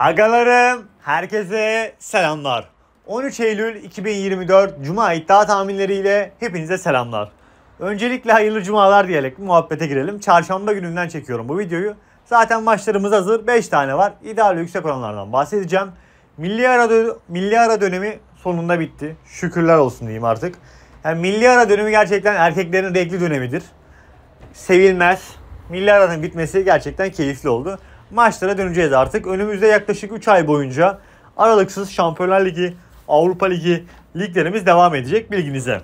Agalarım, herkese selamlar. 13 Eylül 2024 Cuma iddia tahminleriyle hepinize selamlar. Öncelikle hayırlı cumalar diyerek muhabbete girelim. Çarşamba gününden çekiyorum bu videoyu. Zaten maçlarımız hazır. 5 tane var. İdeal yüksek oranlardan bahsedeceğim. Milli ara, milli ara dönemi sonunda bitti. Şükürler olsun diyeyim artık. Yani milli ara dönemi gerçekten erkeklerin renkli dönemidir. Sevilmez. Milli aranın bitmesi gerçekten keyifli oldu maçlara döneceğiz artık. Önümüzde yaklaşık 3 ay boyunca aralıksız Şampiyonlar Ligi, Avrupa Ligi liglerimiz devam edecek bilginize.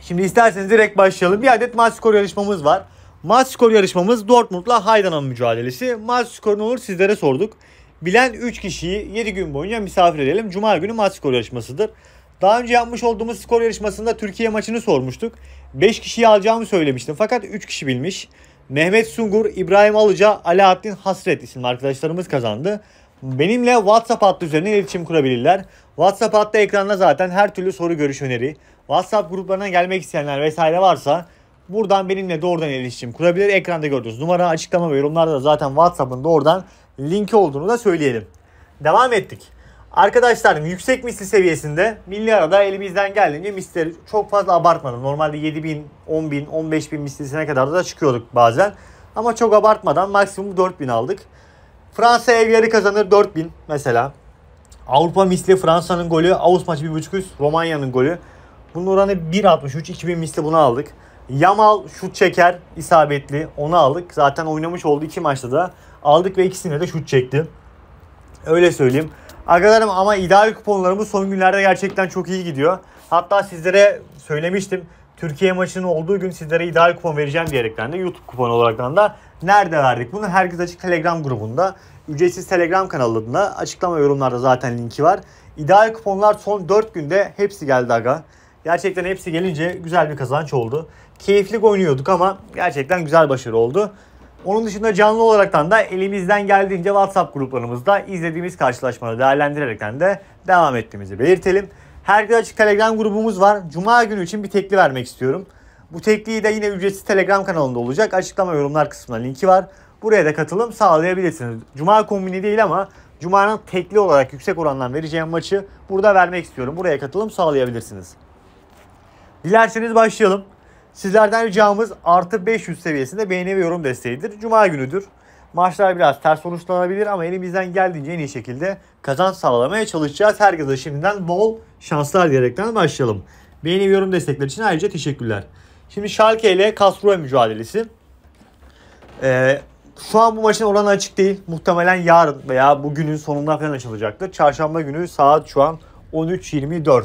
Şimdi isterseniz direkt başlayalım. Bir adet maç skoru yarışmamız var. Maç skoru yarışmamız Dortmund'la Haydan'ın mücadelesi. Maç skoru ne olur sizlere sorduk. Bilen 3 kişiyi 7 gün boyunca misafir edelim. Cuma günü maç skoru yarışmasıdır. Daha önce yapmış olduğumuz skor yarışmasında Türkiye maçını sormuştuk. 5 kişiyi alacağımı söylemiştim fakat 3 kişi bilmiş. Mehmet Sungur, İbrahim Alıca, Alaaddin Hasret isimli arkadaşlarımız kazandı. Benimle WhatsApp hattı üzerinden iletişim kurabilirler. WhatsApp hattı ekranda zaten her türlü soru görüş öneri. WhatsApp gruplarına gelmek isteyenler vesaire varsa buradan benimle doğrudan iletişim kurabilir. Ekranda gördüğünüz numara, açıklama ve yorumlarda da zaten WhatsApp'ın doğrudan linki olduğunu da söyleyelim. Devam ettik. Arkadaşlarım yüksek misli seviyesinde milli arada elimizden geldiğince misleri çok fazla abartmadan normalde 7 bin, 10 bin, 15 bin mislisine kadar da çıkıyorduk bazen. Ama çok abartmadan maksimum 4 bin aldık. Fransa ev yarı kazanır 4 bin mesela. Avrupa misli Fransa'nın golü, Ağustos maçı 1.500 Romanya'nın golü. Bunun oranı 1.63, 2000 misli bunu aldık. Yamal şut çeker isabetli onu aldık. Zaten oynamış oldu iki maçta da aldık ve ikisinde de şut çekti. Öyle söyleyeyim. Arkadaşlarım ama ideal kuponlarımız son günlerde gerçekten çok iyi gidiyor. Hatta sizlere söylemiştim. Türkiye maçının olduğu gün sizlere ideal kupon vereceğim diyerekten de YouTube kuponu olarak da nerede verdik? Bunu herkes açık Telegram grubunda. Ücretsiz Telegram kanalında açıklama yorumlarda zaten linki var. İdeal kuponlar son 4 günde hepsi geldi aga. Gerçekten hepsi gelince güzel bir kazanç oldu. Keyifli oynuyorduk ama gerçekten güzel başarı oldu. Onun dışında canlı olaraktan da elimizden geldiğince WhatsApp gruplarımızda izlediğimiz karşılaşmaları değerlendirerekten de devam ettiğimizi belirtelim. Herkese açık Telegram grubumuz var. Cuma günü için bir tekli vermek istiyorum. Bu tekliyi de yine ücretsiz Telegram kanalında olacak. Açıklama yorumlar kısmına linki var. Buraya da katılım sağlayabilirsiniz. Cuma kombini değil ama Cuma'nın tekli olarak yüksek orandan vereceğim maçı burada vermek istiyorum. Buraya katılım sağlayabilirsiniz. Dilerseniz başlayalım. Sizlerden ricamız artı 500 seviyesinde beğeni ve yorum desteğidir. Cuma günüdür. Maçlar biraz ters sonuçlanabilir ama elimizden geldiğince en iyi şekilde kazanç sağlamaya çalışacağız. Herkese şimdiden bol şanslar diyerekten başlayalım. Beğeni ve yorum destekleri için ayrıca teşekkürler. Şimdi Schalke ile Castro mücadelesi. Ee, şu an bu maçın oranı açık değil. Muhtemelen yarın veya bugünün sonunda falan açılacaktır. Çarşamba günü saat şu an 13.24.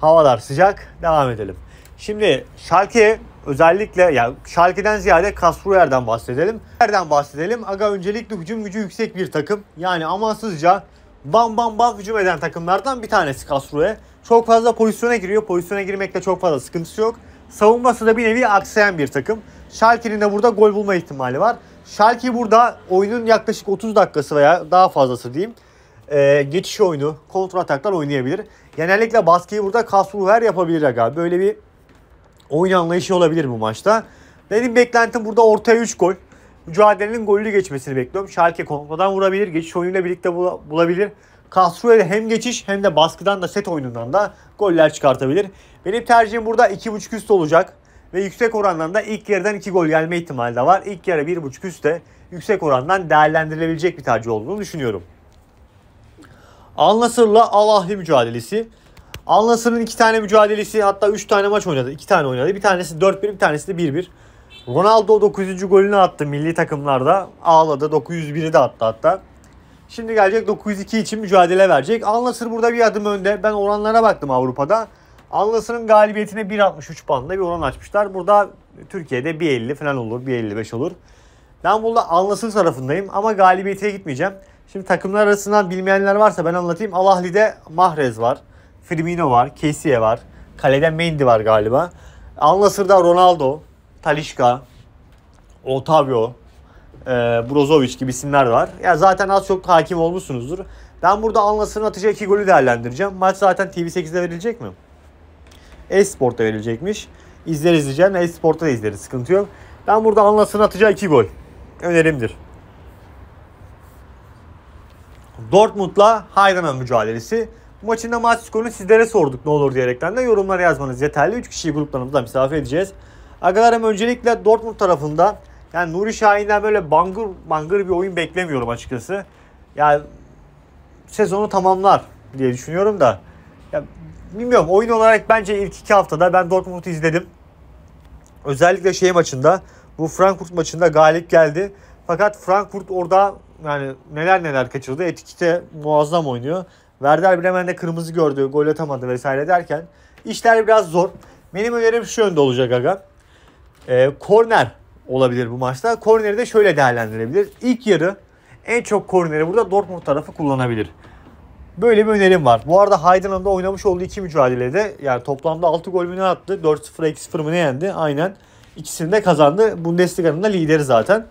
Havalar sıcak. Devam edelim. Şimdi Schalke özellikle ya yani Schalke'den ziyade Kastruyer'den bahsedelim. Nereden bahsedelim? Aga öncelikle hücum gücü yüksek bir takım. Yani amansızca bam bam bam hücum eden takımlardan bir tanesi Kastruyer. Çok fazla pozisyona giriyor. Pozisyona girmekte çok fazla sıkıntısı yok. Savunması da bir nevi aksayan bir takım. Schalke'nin de burada gol bulma ihtimali var. Schalke burada oyunun yaklaşık 30 dakikası veya daha fazlası diyeyim. Ee, geçiş oyunu, kontrol ataklar oynayabilir. Genellikle baskıyı burada Kastruyer yapabilir aga. Böyle bir oyun anlayışı olabilir bu maçta. Benim beklentim burada ortaya 3 gol. Mücadelenin golü geçmesini bekliyorum. Şarkı kontradan vurabilir. Geçiş oyunuyla birlikte bulabilir. Castro'ya hem geçiş hem de baskıdan da set oyunundan da goller çıkartabilir. Benim tercihim burada 2.5 üst olacak. Ve yüksek orandan da ilk yarıdan 2 gol gelme ihtimali de var. İlk yarı 1.5 üstte yüksek orandan değerlendirilebilecek bir tercih olduğunu düşünüyorum. Al Nasır'la Al Ahli mücadelesi. Al iki tane mücadelesi hatta üç tane maç oynadı. iki tane oynadı. Bir tanesi 4-1 bir tanesi de 1-1. Ronaldo 900. golünü attı milli takımlarda. Ağladı. 901'i de attı hatta. Şimdi gelecek 902 için mücadele verecek. Al burada bir adım önde. Ben oranlara baktım Avrupa'da. Al Nassr'ın galibiyetine 1.63 bandında bir oran açmışlar. Burada Türkiye'de 1.50 falan olur. 1.55 olur. Ben burada Al Nassr tarafındayım ama galibiyete gitmeyeceğim. Şimdi takımlar arasından bilmeyenler varsa ben anlatayım. Alahlide Mahrez var. Firmino var, Kessie var. Kaleden Mendy var galiba. Al Ronaldo, Talişka, Otavio, e, Brozovic gibi isimler var. Ya zaten az çok hakim olmuşsunuzdur. Ben burada Al atacağı iki golü değerlendireceğim. Maç zaten TV8'de verilecek mi? Esport'ta verilecekmiş. İzler izleyeceğim. Esport'ta da izleriz. Sıkıntı yok. Ben burada Al atacağı iki gol. Önerimdir. Dortmund'la Haydan'ın mücadelesi. Maçında da maç skorunu sizlere sorduk ne olur diyerekten de yorumlara yazmanız yeterli. 3 kişiyi gruplarımızda misafir edeceğiz. Arkadaşlarım öncelikle Dortmund tarafında yani Nuri Şahin'den böyle bangır bangır bir oyun beklemiyorum açıkçası. Yani sezonu tamamlar diye düşünüyorum da. Ya, bilmiyorum oyun olarak bence ilk iki haftada ben Dortmund'u izledim. Özellikle şey maçında bu Frankfurt maçında galip geldi. Fakat Frankfurt orada yani neler neler kaçırdı. Etikite muazzam oynuyor. Werder Bremen'de kırmızı gördü, gol atamadı vesaire derken işler biraz zor. Benim önerim şu yönde olacak aga. E, korner olabilir bu maçta. Korneri de şöyle değerlendirebilir. İlk yarı en çok korneri burada Dortmund tarafı kullanabilir. Böyle bir önerim var. Bu arada Haydan'ın da oynamış olduğu iki mücadelede yani toplamda 6 gol mü ne attı? 4-0 2-0 mı ne yendi? Aynen. İkisini de kazandı. Bundesliga'nın da lideri zaten.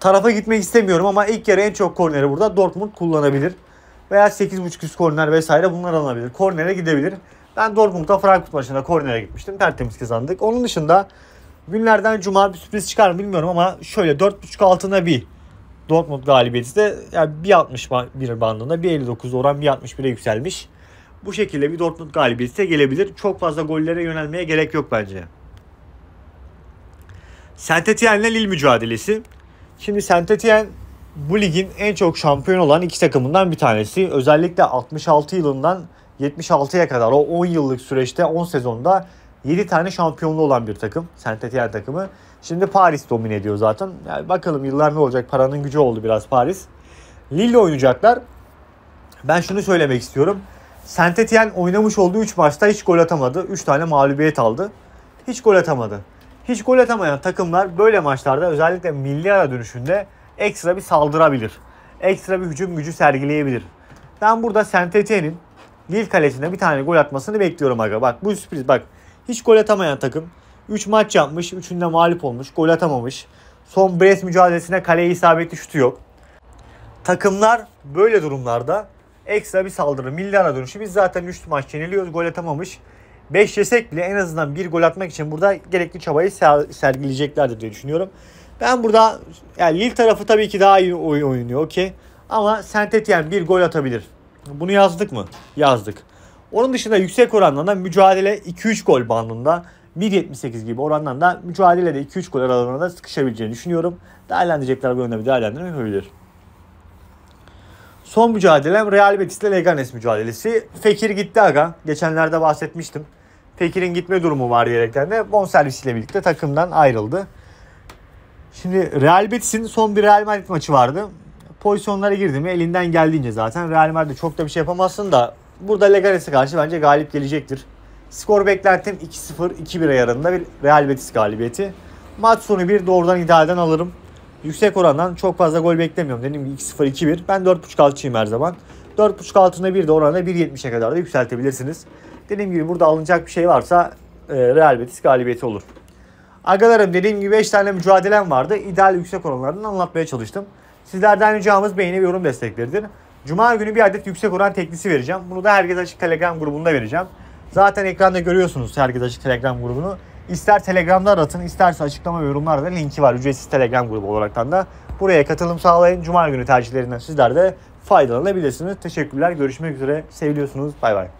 Tarafa gitmek istemiyorum ama ilk yarı en çok korneri burada Dortmund kullanabilir veya 8.5 üst korner vesaire bunlar alınabilir. Kornere gidebilir. Ben Dortmund'da Frankfurt maçında kornere gitmiştim. Tertemiz kazandık. Onun dışında günlerden cuma bir sürpriz çıkar mı bilmiyorum ama şöyle 4.5 altına bir Dortmund galibiyeti de yani 1.61 bandında 1.59 oran 1.61'e yükselmiş. Bu şekilde bir Dortmund galibiyeti de gelebilir. Çok fazla gollere yönelmeye gerek yok bence. saint ile Lille mücadelesi. Şimdi Saint-Étienne bu ligin en çok şampiyon olan iki takımından bir tanesi. Özellikle 66 yılından 76'ya kadar o 10 yıllık süreçte 10 sezonda 7 tane şampiyonlu olan bir takım. Saint Etienne takımı. Şimdi Paris domine ediyor zaten. Yani bakalım yıllar ne olacak. Paranın gücü oldu biraz Paris. Lille oynayacaklar. Ben şunu söylemek istiyorum. Saint Etienne oynamış olduğu 3 maçta hiç gol atamadı. 3 tane mağlubiyet aldı. Hiç gol atamadı. Hiç gol atamayan takımlar böyle maçlarda özellikle milli ara dönüşünde ekstra bir saldırabilir. Ekstra bir hücum gücü sergileyebilir. Ben burada Sentete'nin Lille kalesine bir tane gol atmasını bekliyorum aga. Bak bu sürpriz bak. Hiç gol atamayan takım. 3 maç yapmış. 3'ünde mağlup olmuş. Gol atamamış. Son Brest mücadelesine kaleye isabetli şutu yok. Takımlar böyle durumlarda ekstra bir saldırı. Milli dönüşü. Biz zaten 3 maç yeniliyoruz. Gol atamamış. 5 yesek bile en azından bir gol atmak için burada gerekli çabayı ser sergileyeceklerdir diye düşünüyorum. Ben burada yani Lille tarafı tabii ki daha iyi oyun oynuyor okey. Ama Saint-Étienne bir gol atabilir. Bunu yazdık mı? Yazdık. Onun dışında yüksek oranlardan mücadele 2-3 gol bandında 1.78 gibi orandan da mücadele de 2-3 gol aralarında da sıkışabileceğini düşünüyorum. Değerlendirecekler bu yönde bir değerlendirme yapabilir. Son mücadelem Real Betis ile Leganes mücadelesi. Fekir gitti aga. Geçenlerde bahsetmiştim. Fekir'in gitme durumu var diyerekten de bonservisiyle birlikte takımdan ayrıldı. Şimdi Real Betis'in son bir Real Madrid maçı vardı. Pozisyonlara girdi mi elinden geldiğince zaten Real Madrid çok da bir şey yapamazsın da burada Leganes'e karşı bence galip gelecektir. Skor beklentim 2-0, 2-1 ayarında bir Real Betis galibiyeti. Maç sonu bir doğrudan idealden alırım. Yüksek orandan çok fazla gol beklemiyorum. Dediğim gibi 2-0, 2-1. Ben 4.5 altçıyım her zaman. 4.5 altında bir de oranı 1.70'e kadar da yükseltebilirsiniz. Dediğim gibi burada alınacak bir şey varsa e, Real Betis galibiyeti olur. Agalarım dediğim gibi 5 tane mücadelem vardı. İdeal yüksek oranlarını anlatmaya çalıştım. Sizlerden ricamız beğeni ve yorum destekleridir. Cuma günü bir adet yüksek oran teknisi vereceğim. Bunu da Herkes Açık Telegram grubunda vereceğim. Zaten ekranda görüyorsunuz Herkes Açık Telegram grubunu. İster Telegram'da aratın, isterse açıklama ve yorumlarda linki var. Ücretsiz Telegram grubu olaraktan da. Buraya katılım sağlayın. Cuma günü tercihlerinden sizler de faydalanabilirsiniz. Teşekkürler. Görüşmek üzere. Seviliyorsunuz. Bay bay.